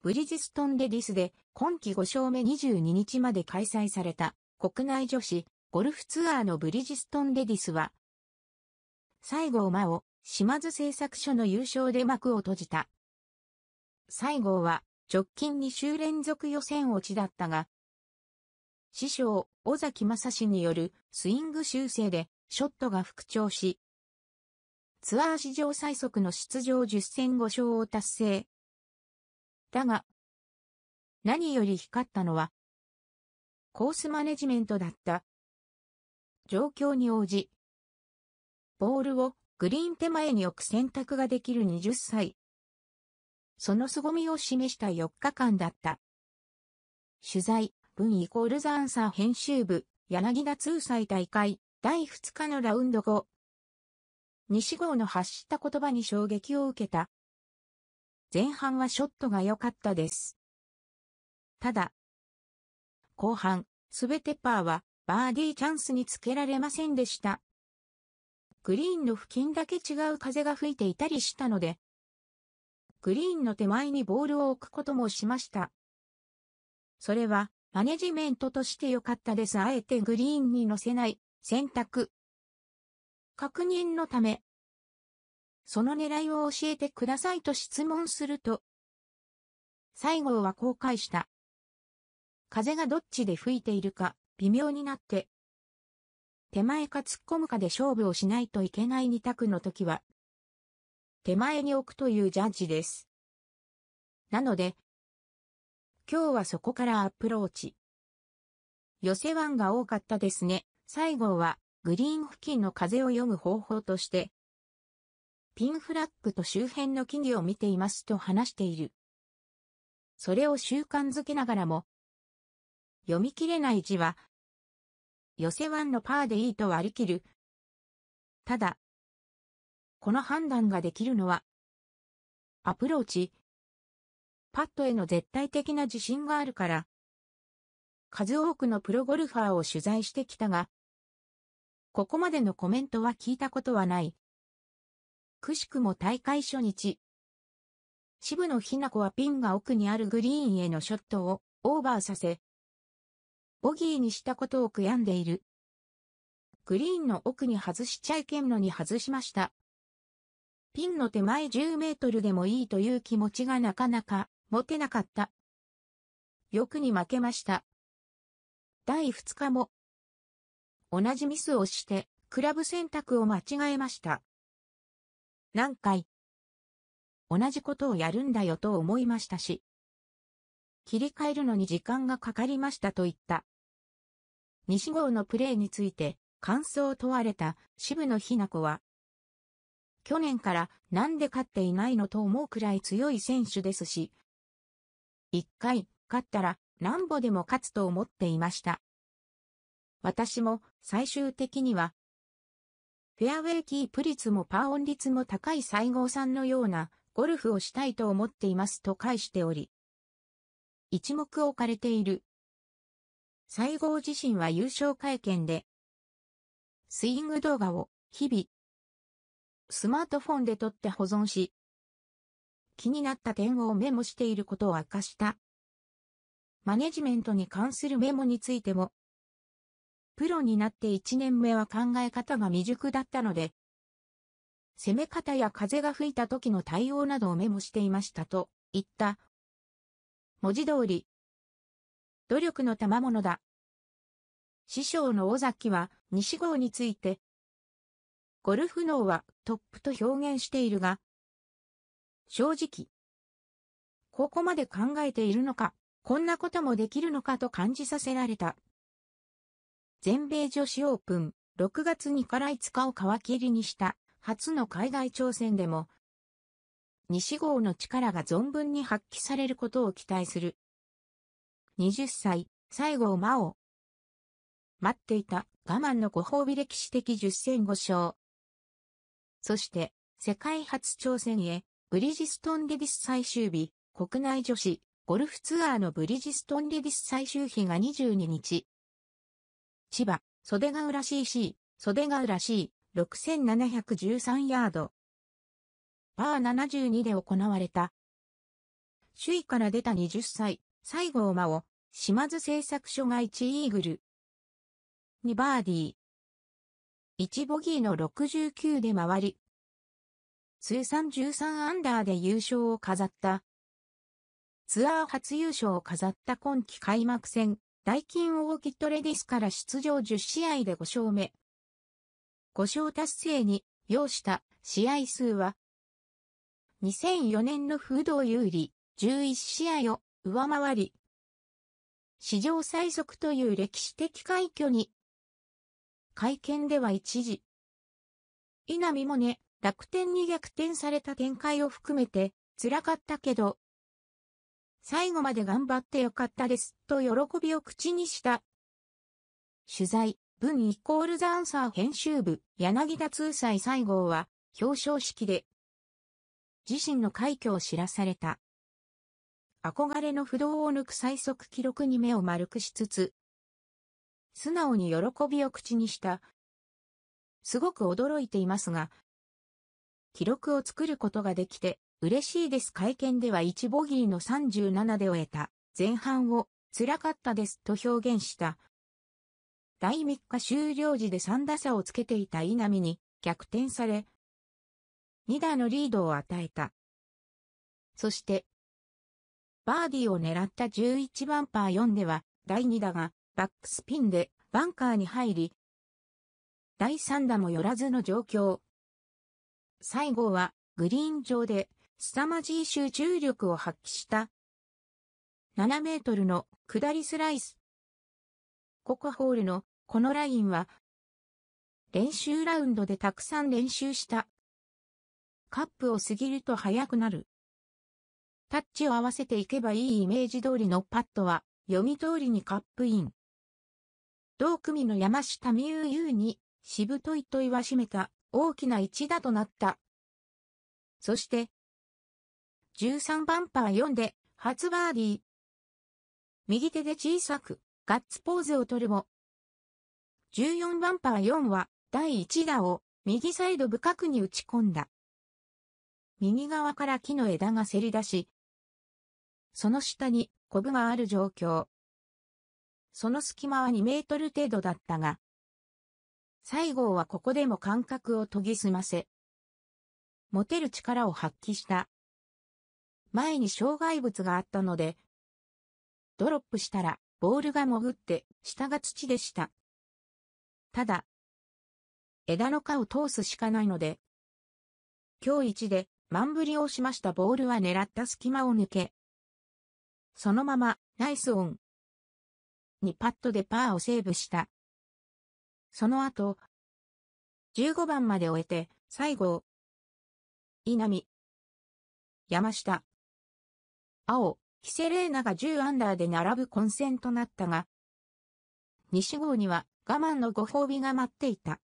ブリヂストンレディスで今季5勝目22日まで開催された国内女子ゴルフツアーのブリヂストンレディスは、西郷真央、島津製作所の優勝で幕を閉じた。西郷は直近2週連続予選落ちだったが、師匠、尾崎正史によるスイング修正でショットが復調し、ツアー史上最速の出場10戦5勝を達成。だが、何より光ったのは、コースマネジメントだった。状況に応じ、ボールをグリーン手前に置く選択ができる20歳。その凄みを示した4日間だった。取材、文イコールザンサー編集部、柳田通祭大会、第2日のラウンド後。西郷の発した言葉に衝撃を受けた前半はショットが良かったです。ただ、後半、すべてパーはバーディーチャンスにつけられませんでした。グリーンの付近だけ違う風が吹いていたりしたので、グリーンの手前にボールを置くこともしました。それは、マネジメントとして良かったです。あえてグリーンに乗せない、選択。確認のため、その狙いを教えてくださいと質問すると、西郷は後悔した。風がどっちで吹いているか、微妙になって、手前か突っ込むかで勝負をしないといけない2択の時は、手前に置くというジャッジです。なので、今日はそこからアプローチ。寄せ湾が多かったですね。西郷は、グリーン付近の風を読む方法として、ピンフラッグと周辺の木々を見ていますと話している。それを習慣づけながらも、読み切れない字は、寄せンのパーでいいと割り切る。ただ、この判断ができるのは、アプローチ、パッドへの絶対的な自信があるから、数多くのプロゴルファーを取材してきたが、ここまでのコメントは聞いたことはない。くしくも大会初日。渋野日向子はピンが奥にあるグリーンへのショットをオーバーさせ、ボギーにしたことを悔やんでいる。グリーンの奥に外しちゃいけんのに外しました。ピンの手前10メートルでもいいという気持ちがなかなか持てなかった。欲に負けました。第2日も、同じミスをして、クラブ選択を間違えました。何回、同じことをやるんだよと思いましたし、切り替えるのに時間がかかりましたと言った。西郷のプレーについて感想を問われた渋野日向子は、去年からなんで勝っていないのと思うくらい強い選手ですし、一回勝ったら何歩でも勝つと思っていました。私も最終的にはフェアウェイキープ率もパーオン率も高い西郷さんのようなゴルフをしたいと思っていますと返しており、一目置かれている。西郷自身は優勝会見で、スイング動画を日々、スマートフォンで撮って保存し、気になった点をメモしていることを明かした。マネジメントに関するメモについてもプロになって1年目は考え方が未熟だったので、攻め方や風が吹いた時の対応などをメモしていましたと言った。文字通り、努力の賜物だ。師匠の尾崎は西郷について、ゴルフ脳はトップと表現しているが、正直、ここまで考えているのか、こんなこともできるのかと感じさせられた。全米女子オープン、6月2から5日を皮切りにした初の海外挑戦でも、西郷の力が存分に発揮されることを期待する。20歳、西郷真央。待っていた我慢のご褒美歴史的10戦5勝。そして、世界初挑戦へ、ブリジストンレディス最終日、国内女子、ゴルフツアーのブリジストンレディス最終日が22日、千葉、袖ヶ浦 CC、袖ヶ浦 C、6713ヤード。パー72で行われた。首位から出た20歳、西郷真央、島津製作所が1イーグル。2バーディー。1ボギーの69で回り。通算13アンダーで優勝を飾った。ツアー初優勝を飾った今季開幕戦、大イキンオーキッドレディスから出場10試合で5勝目。5勝達成に要した試合数は、2004年の風土有利11試合を上回り、史上最速という歴史的快挙に、会見では一時、稲見もね、楽天に逆転された展開を含めて、辛かったけど、最後まで頑張ってよかったです、と喜びを口にした。取材、文イコールザンサー編集部、柳田通祭西郷は、表彰式で、自身の快挙を知らされた。憧れの不動を抜く最速記録に目を丸くしつつ、素直に喜びを口にした。すごく驚いていますが、記録を作ることができて、嬉しいです会見では1ボギーの37で終えた。前半を辛かったですと表現した。第3日終了時で3打差をつけていた稲見に逆転され、2打のリードを与えた。そして、バーディーを狙った11番パー4では、第2打がバックスピンでバンカーに入り、第3打も寄らずの状況。最後はグリーン上で凄まじい集中力を発揮した。7メートルの下りスライス。ココホールのこのラインは練習ラウンドでたくさん練習した。カップを過ぎると速くなる。タッチを合わせていけばいいイメージ通りのパッドは読み通りにカップイン。同組の山下美優優にしぶといと言わしめた大きな一打となった。そして13番パー4で、初バーディー。右手で小さく、ガッツポーズをとるも。14番パー4は、第1打を、右サイド深くに打ち込んだ。右側から木の枝がせり出し、その下にコブがある状況。その隙間は2メートル程度だったが、西郷はここでも感覚を研ぎ澄ませ、持てる力を発揮した。前に障害物があったので、ドロップしたら、ボールが潜って、下が土でした。ただ、枝の皮を通すしかないので、今日一で、万振りをしましたボールは狙った隙間を抜け、そのまま、ナイスオン。にパットでパーをセーブした。その後、15番まで終えて、最後、稲見、山下、青、キセレーナが10アンダーで並ぶ混戦となったが、西郷には我慢のご褒美が待っていた。